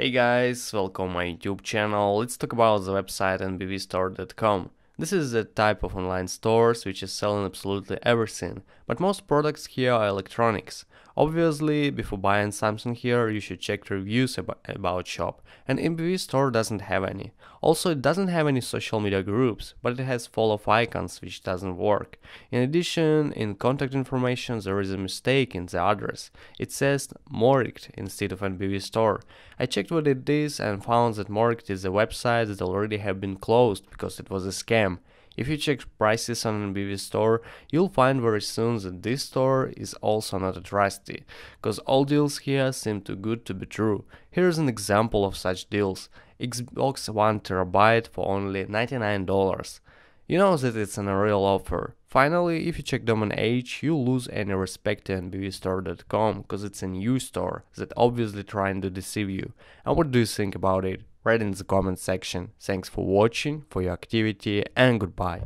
Hey guys, welcome my YouTube channel. Let's talk about the website nbvstore.com. This is a type of online stores which is selling absolutely everything, but most products here are electronics. Obviously, before buying something here, you should check reviews about shop, and MBV store doesn't have any. Also, it doesn't have any social media groups, but it has full of icons which doesn't work. In addition, in contact information there is a mistake in the address. It says Morikt instead of MBV store. I checked what it is and found that Morikt is a website that already have been closed because it was a scam them. If you check prices on NBV store, you'll find very soon that this store is also not a trusty, cause all deals here seem too good to be true. Here's an example of such deals. Xbox 1TB for only $99. You know that it's an unreal offer. Finally, if you check domain age, you lose any respect to nbvstore.com, cause it's a new store that obviously trying to deceive you. And what do you think about it? Write in the comment section. Thanks for watching, for your activity and goodbye.